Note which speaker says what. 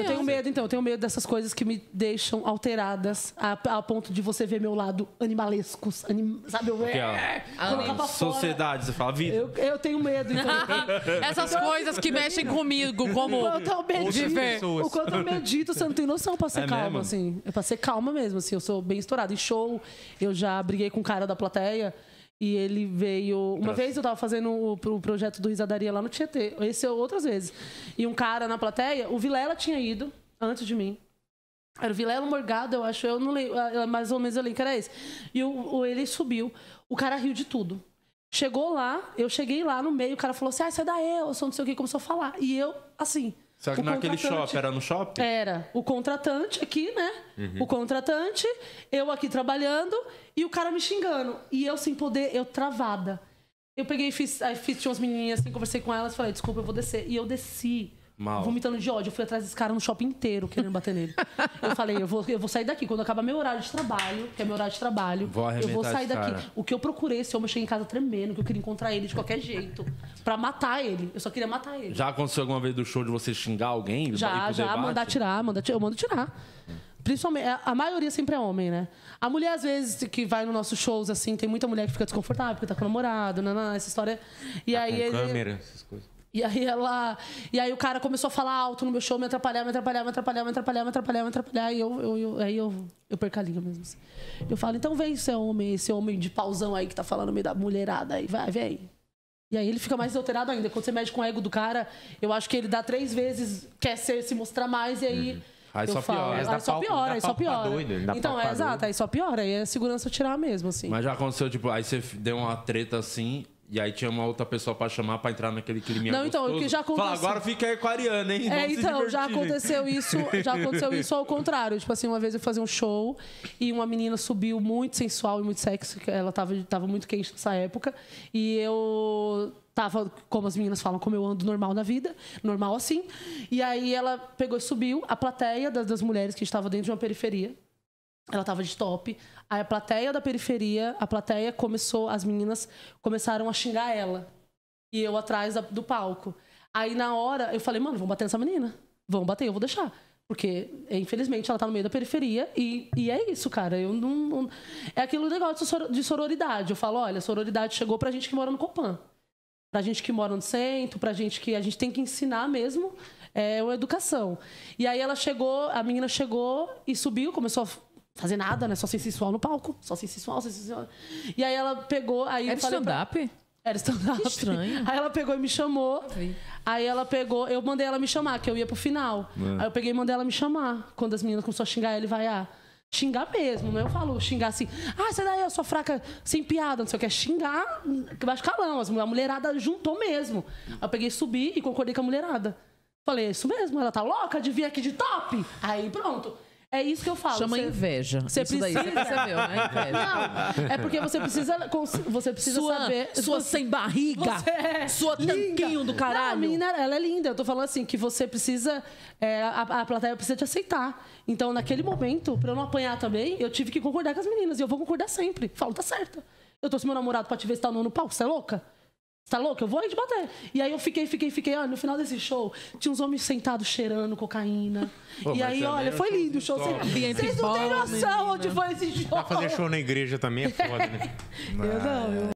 Speaker 1: ansiosa. Eu tenho medo, então. Eu tenho medo dessas coisas que me deixam alteradas a, a ponto de você ver meu lado animalesco, Anim, sabe? Eu, Aqui, ó. É, colocar fora. Sociedade, você fala vida. Eu, eu tenho medo, então. Essas Então, coisas que mexem comigo, como. O quanto eu medito, o quanto eu medito, você não tem noção pra ser É calma, assim. É pra ser calma mesmo, assim. Eu sou bem estourada. Em show, eu já briguei com o cara da plateia e ele veio. Uma Graças. vez eu estava fazendo o, projeto do Risadaria lá no Tietê. Esse é outras vezes. E um cara na plateia, o Vilela tinha ido antes de mim. Era o Vilela Morgado, eu acho. Eu não lembro. Mais ou menos eu lembro que era esse. E o, o, ele subiu. O cara riu de tudo. Chegou lá, eu cheguei lá no meio, o cara falou assim: ah, isso é da eu, eu sou não sei o que, começou a falar. E eu, assim, que o naquele shopping era no shopping? Era. O contratante aqui, né? Uhum. O contratante, eu aqui trabalhando e o cara me xingando. E eu sem poder, eu travada. Eu peguei e fiz, aí fiz, tinha umas menininhas assim, conversei com elas, falei, desculpa, eu vou descer. E eu desci. Mal. vomitando de ódio. Eu fui atrás desse cara no shopping inteiro querendo bater nele. eu falei, eu vou, eu vou sair daqui. Quando acabar meu horário de trabalho, que é meu horário de trabalho, vou eu vou sair daqui. O que eu procurei, esse homem, eu cheguei em casa tremendo, que eu queria encontrar ele de qualquer jeito. Pra matar ele. Eu só queria matar ele. Já aconteceu alguma vez do show de você xingar alguém? Já, já, ah, debate? mandar tirar, mandar tirar. Eu mando tirar. Principalmente, a maioria sempre é homem, né? A mulher, às vezes, que vai nos nossos shows, assim, tem muita mulher que fica desconfortável, porque tá com namorado, nanã, essa história. E tá aí com ele... câmera, essas coisas. E aí ela. E aí o cara começou a falar alto no meu show, me atrapalhar, me atrapalhar, me atrapalhar, me atrapalhar, me atrapalhar, me atrapalhar. E eu, eu, eu aí eu, eu perco a linha mesmo. Assim. Eu falo, então vem esse é homem, esse homem de pausão aí que tá falando no meio da mulherada aí, vai, vem. E aí ele fica mais alterado ainda. Quando você mede com o ego do cara, eu acho que ele dá três vezes, quer ser, se mostrar mais, e aí. Uhum. Aí eu só falo, piora. Aí, aí só piora, aí só piora. Doido, então, é exato, aí só piora, aí é segurança tirar mesmo, assim. Mas já aconteceu, tipo, aí você deu uma treta assim, e aí tinha uma outra pessoa para chamar para entrar naquele clima. Não, então, o que já aconteceu. Fala, agora fica aí com a Ariana, hein? É, Vamos é, então, já aconteceu isso, já aconteceu isso ao contrário. Tipo assim, uma vez eu fazia um show e uma menina subiu muito sensual e muito sexy, ela tava, tava muito quente nessa época, e eu tava, como as meninas falam, como eu ando normal na vida, normal assim. E aí ela pegou e subiu a plateia das, das mulheres que estava dentro de uma periferia ela tava de top. Aí a plateia da periferia, a plateia começou, as meninas começaram a xingar ela. E eu atrás da, do palco. Aí na hora eu falei, mano, vamos bater nessa menina. Vamos bater, eu vou deixar. Porque, infelizmente, ela tá no meio da periferia e, e é isso, cara. Eu não, não... É aquilo negócio de sororidade. Eu falo, olha, sororidade chegou pra gente que mora no Copan. Pra gente que mora no centro, pra gente que a gente tem que ensinar mesmo é, a educação. E aí ela chegou, a menina chegou e subiu, começou a fazer nada, né? Só ser sensual no palco. Só ser sensual, ser sensual. E aí ela pegou. Aí Era stand-up? Pra... Era stand-up. Estranho. Aí ela pegou e me chamou. Aí ela pegou, eu mandei ela me chamar, que eu ia pro final. É. Aí eu peguei e mandei ela me chamar. Quando as meninas começaram a xingar, ele vai, ah. Xingar mesmo, não né? eu falo xingar assim, ah, você daí, eu sou fraca, sem piada, não sei o que. É xingar, baixo calão. A mulherada juntou mesmo. Aí eu peguei, subi e concordei com a mulherada. Falei, é isso mesmo, ela tá louca de vir aqui de top. Aí pronto. É isso que eu falo. Chama você, inveja. Você isso precisa. Daí você percebeu, né? Inveja. Não, é porque você precisa, você precisa sua, saber. Sua você, sem barriga. É sua tanquinho do caralho. Não, a menina, ela é linda. Eu tô falando assim, que você precisa. É, a, a plateia precisa te aceitar. Então, naquele momento, pra eu não apanhar também, eu tive que concordar com as meninas. E eu vou concordar sempre. Falo, tá certo? Eu trouxe meu namorado pra te ver se tá no pau, você é louca? Tá louco? Eu vou aí te bater. E aí eu fiquei, fiquei, fiquei. Olha, ah, no final desse show, tinha uns homens sentados cheirando cocaína. Pô, e aí, é olha, foi assim, lindo o show. Vocês, não têm noção menina. onde foi esse show. Pra fazer show na igreja também é foda, né? eu não, eu